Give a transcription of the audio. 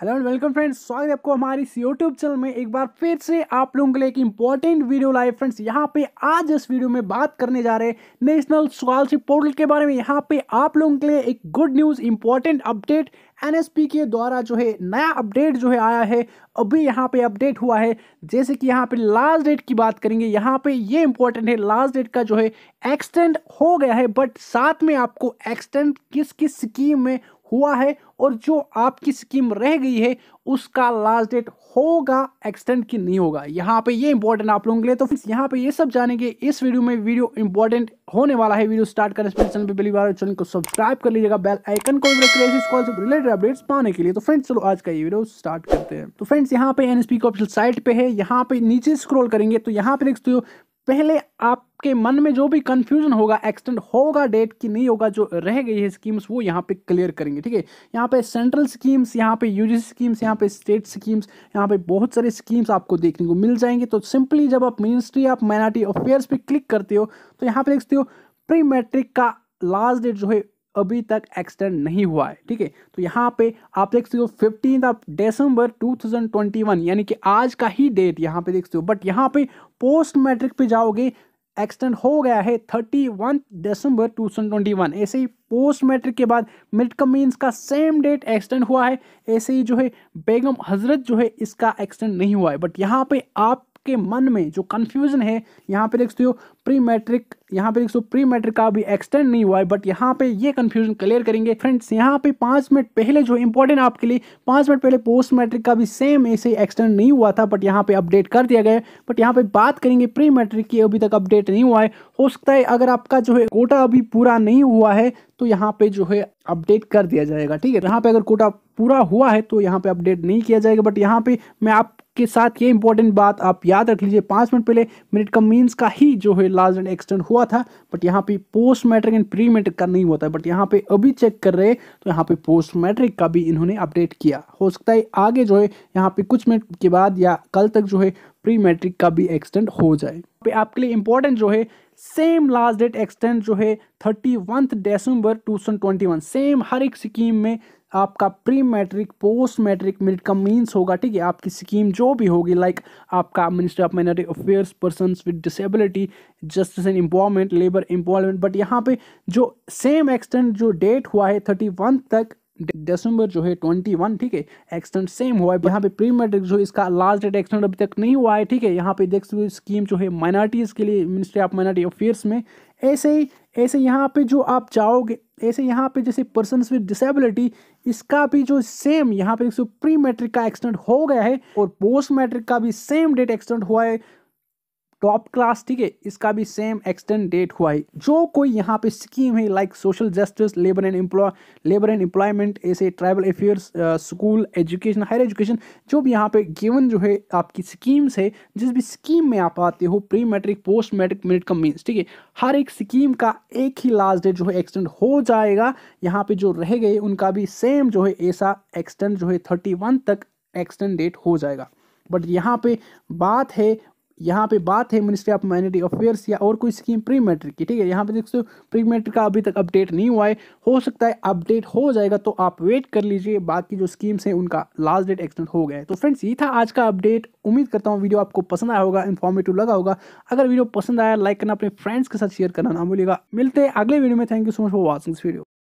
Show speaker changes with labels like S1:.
S1: hello and welcome friends स्वागत है आपको हमारे इस यूट्यूब चैनल में एक बार फिर से आप लोगों के लिए एक इंपॉर्टेंट वीडियो लाए फ्रेंड्स यहाँ पे आज इस वीडियो में बात करने जा रहे हैं नेशनल स्कॉलरशिप पोर्टल के बारे में यहाँ पे आप लोगों के लिए एक good news important update NSP के द्वारा जो है नया अपडेट जो है आया है अभी यहाँ पे अपडेट हुआ है जैसे कि यहाँ पे लास्ट डेट की बात करेंगे यहाँ पे ये इंपॉर्टेंट है लास्ट डेट का जो है एक्सटेंड हो गया है बट साथ में आपको एक्सटेंड किस किस स्कीम में हुआ है और जो आपकी स्कीम रह गई है उसका लास्ट डेट होगा एक्सटेंड की नहीं होगा यहाँ पे ये इंपॉर्टेंट आप लोगों के लिए तो फ्रेंड्स यहाँ पे ये सब जानेंगे इस वीडियो में वीडियो इंपॉर्टेंट होने वाला है वीडियो स्टार्ट करने से चैनल पे पहली बार चैनल को सब्सक्राइब कर लीजिएगा बेल आइकन को रिलेटेड अपडेट्स पाने के लिए तो फ्रेंड्स चलो आज का ये वीडियो स्टार्ट करते हैं तो फ्रेंड्स यहाँ पे एनएसपी की ऑफिशियल साइट पे है यहाँ पे नीचे स्क्रॉल करेंगे तो यहाँ पे देखते हो पहले आपके मन में जो भी कन्फ्यूजन होगा एक्सटेंड होगा डेट कि नहीं होगा जो रह गई है स्कीम्स वो यहाँ पे क्लियर करेंगे ठीक है यहाँ पे सेंट्रल स्कीम्स यहाँ पे यूजी स्कीम्स यहाँ पे स्टेट स्कीम्स यहाँ पे बहुत सारे स्कीम्स आपको देखने को मिल जाएंगे तो सिंपली जब आप मिनिस्ट्री ऑफ माइनॉरिटी अफेयर्स पर क्लिक करते हो तो यहाँ पर देखते हो प्री मैट्रिक का लास्ट डेट जो है अभी तक एक्सटेंड नहीं हुआ है ठीक है तो यहाँ पे आप देख सकते हो फिफ्टीन ऑफ दिसंबर 2021 यानी कि आज का ही डेट यहाँ पे देख सकते हो बट यहाँ पे पोस्ट मैट्रिक पे जाओगे एक्सटेंड हो गया है thirty one December two thousand twenty one ऐसे ही पोस्ट मैट्रिक के बाद मिड कमीन्स का सेम डेट एक्सटेंड हुआ है ऐसे ही जो है बेगम हजरत जो है इसका एक्सटेंड नहीं हुआ है बट यहाँ पे आप आपके मन में जो कन्फ्यूजन है यहाँ पे देख सकते हो प्री मैट्रिक यहाँ पे देख हो प्री मैट्रिक का अभी एक्सटेंड नहीं हुआ है बट यहाँ पे ये कन्फ्यूजन क्लियर करेंगे फ्रेंड्स यहाँ पे पाँच मिनट पहले जो इंपॉर्टेंट आपके लिए पाँच मिनट पहले पोस्ट मैट्रिक का भी सेम ऐसे एक्सटेंड नहीं हुआ था बट यहाँ पे अपडेट कर दिया गया है बट यहाँ पे बात करेंगे प्री मैट्रिक की अभी तक अपडेट नहीं हुआ है हो सकता है अगर आपका जो है कोटा अभी पूरा नहीं हुआ है तो यहाँ पे जो है अपडेट कर दिया जाएगा ठीक है यहाँ पे अगर कोटा पूरा हुआ है तो यहाँ पे अपडेट नहीं किया जाएगा बट यहाँ पे मैं आप के साथ ये इंपॉर्टेंट बात आप याद रख लीजिए पाँच मिनट पहले मिनट का मीन्स का ही जो है लास्ट एंड एक्सटेंड हुआ था बट यहाँ पे post matric and pre matric का नहीं होता है बट यहाँ पे अभी चेक कर रहे तो यहाँ पे पोस्ट मैट्रिक का भी इन्होंने अपडेट किया हो सकता है आगे जो है यहाँ पे कुछ मिनट के बाद या कल तक जो है प्री मैट्रिक का भी एक्सटेंड हो जाए पे आपके लिए इंपॉर्टेंट जो है सेम लास्ट डेट एक्सटेंड जो है thirty one December to same हर एक स्कीम में आपका pre matric post matric merit का मीन्स होगा ठीक है आपकी स्कीम जो भी होगी लाइक आपका ministry of minority affairs person with disability justice and employment labour employment but यहाँ पे जो सेम एक्सटेंड जो डेट हुआ है थर्टी वन तक दिसंबर जो है ट्वेंटी वन ठीक है एक्सटेंड सेम हुआ है यहाँ पे प्री मैट्रिक जो इसका लास्ट डेट एक्सटेंड अभी तक नहीं हुआ है ठीक है यहाँ पे देख सकते स्कीम जो है माइनॉरिटीज़ के लिए मिनिस्ट्री ऑफ माइनॉरिटी अफेयर्स में ऐसे ही ऐसे यहाँ पे जो आप जाओगे ऐसे यहाँ पे जैसे पर्सन विद डिसेबिलिटी इसका भी जो सेम यहाँ पे प्री मैट्रिक का एक्सटेंड हो गया है और पोस्ट मैट्रिक का भी सेम डेट एक्सटेंड हुआ है टॉप क्लास ठीक है इसका भी सेम एक्सटेंड डेट हुआ है जो कोई यहाँ पे स्कीम है like social justice labour and employ labour and employment ऐसे tribal affairs school education higher education जो भी यहाँ पे गिवन जो है आपकी स्कीम्स है जिस भी स्कीम में आप आते हो pre matric post matric merit का मीन्स ठीक है हर एक स्कीम का एक ही लास्ट डेट जो है एक्सटेंड हो जाएगा यहाँ पे जो रह गए उनका भी सेम जो है ऐसा एक्सटेंड जो है थर्टी तक एक्सटेंड डेट हो जाएगा बट यहाँ पे बात है यहाँ पे बात है मिनिस्ट्री ऑफ माइनॉरिटी अफेयर्स या और कोई स्कीम प्री मैट्रिक की ठीक है यहाँ पे देख सकते हो प्री मैट्रिक का अभी तक अपडेट नहीं हुआ है हो सकता है अपडेट हो जाएगा तो आप वेट कर लीजिए बाकी जो स्कीम्स हैं उनका लास्ट डेट एक्सटेंड हो गया है तो फ्रेंड्स ये था आज का अपडेट उम्मीद करता हूँ वीडियो आपको पसंद आया होगा इन्फॉर्मेटिव लगा होगा अगर वीडियो पसंद आया लाइक करना अपने फ्रेंड्स के साथ शेयर करना ना भूलिएगा मिलते हैं अगले वीडियो में thank you so much for watching this video